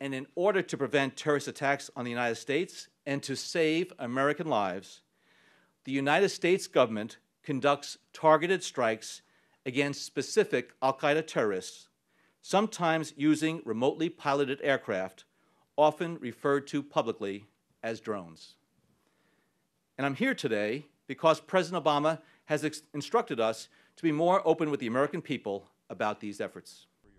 And in order to prevent terrorist attacks on the United States and to save American lives, the United States government conducts targeted strikes against specific al Qaeda terrorists, sometimes using remotely piloted aircraft, often referred to publicly as drones. And I'm here today because President Obama has instructed us to be more open with the American people about these efforts.